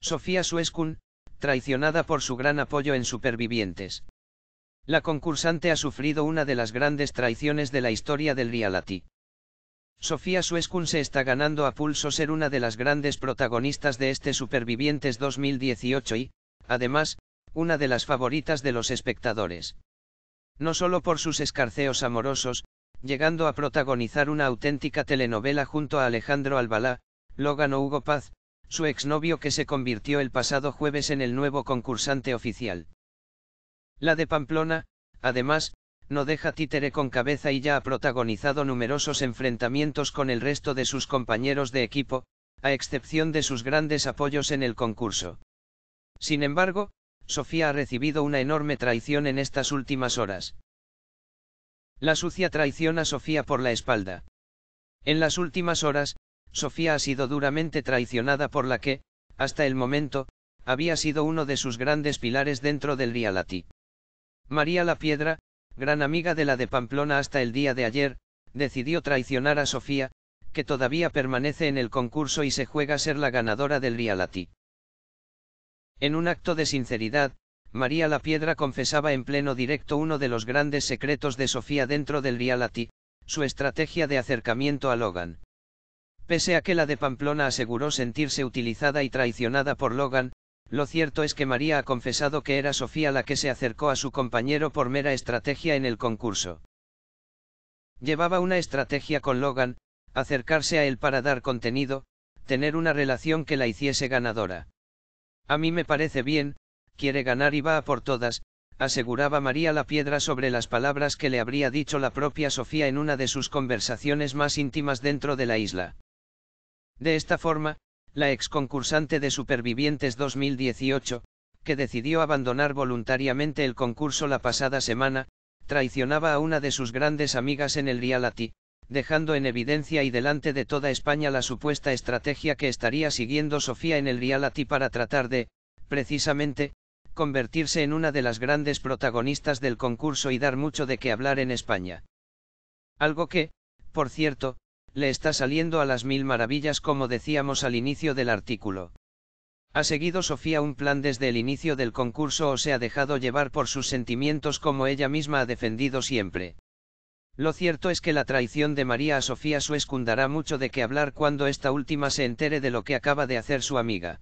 Sofía Suescun, traicionada por su gran apoyo en Supervivientes. La concursante ha sufrido una de las grandes traiciones de la historia del reality. Sofía Suescun se está ganando a pulso ser una de las grandes protagonistas de este Supervivientes 2018 y, además, una de las favoritas de los espectadores. No solo por sus escarceos amorosos, llegando a protagonizar una auténtica telenovela junto a Alejandro Albalá, Logan Hugo Paz, su exnovio que se convirtió el pasado jueves en el nuevo concursante oficial. La de Pamplona, además, no deja títere con cabeza y ya ha protagonizado numerosos enfrentamientos con el resto de sus compañeros de equipo, a excepción de sus grandes apoyos en el concurso. Sin embargo, Sofía ha recibido una enorme traición en estas últimas horas. La sucia traición a Sofía por la espalda. En las últimas horas, Sofía ha sido duramente traicionada por la que, hasta el momento, había sido uno de sus grandes pilares dentro del reality. María La Piedra, gran amiga de la de Pamplona hasta el día de ayer, decidió traicionar a Sofía, que todavía permanece en el concurso y se juega ser la ganadora del reality. En un acto de sinceridad, María La Piedra confesaba en pleno directo uno de los grandes secretos de Sofía dentro del reality, su estrategia de acercamiento a Logan. Pese a que la de Pamplona aseguró sentirse utilizada y traicionada por Logan, lo cierto es que María ha confesado que era Sofía la que se acercó a su compañero por mera estrategia en el concurso. Llevaba una estrategia con Logan, acercarse a él para dar contenido, tener una relación que la hiciese ganadora. A mí me parece bien, quiere ganar y va a por todas, aseguraba María la piedra sobre las palabras que le habría dicho la propia Sofía en una de sus conversaciones más íntimas dentro de la isla. De esta forma, la ex concursante de Supervivientes 2018, que decidió abandonar voluntariamente el concurso la pasada semana, traicionaba a una de sus grandes amigas en el reality, dejando en evidencia y delante de toda España la supuesta estrategia que estaría siguiendo Sofía en el reality para tratar de, precisamente, convertirse en una de las grandes protagonistas del concurso y dar mucho de qué hablar en España. Algo que, por cierto, le está saliendo a las mil maravillas como decíamos al inicio del artículo. Ha seguido Sofía un plan desde el inicio del concurso o se ha dejado llevar por sus sentimientos como ella misma ha defendido siempre. Lo cierto es que la traición de María a Sofía su escundará mucho de qué hablar cuando esta última se entere de lo que acaba de hacer su amiga.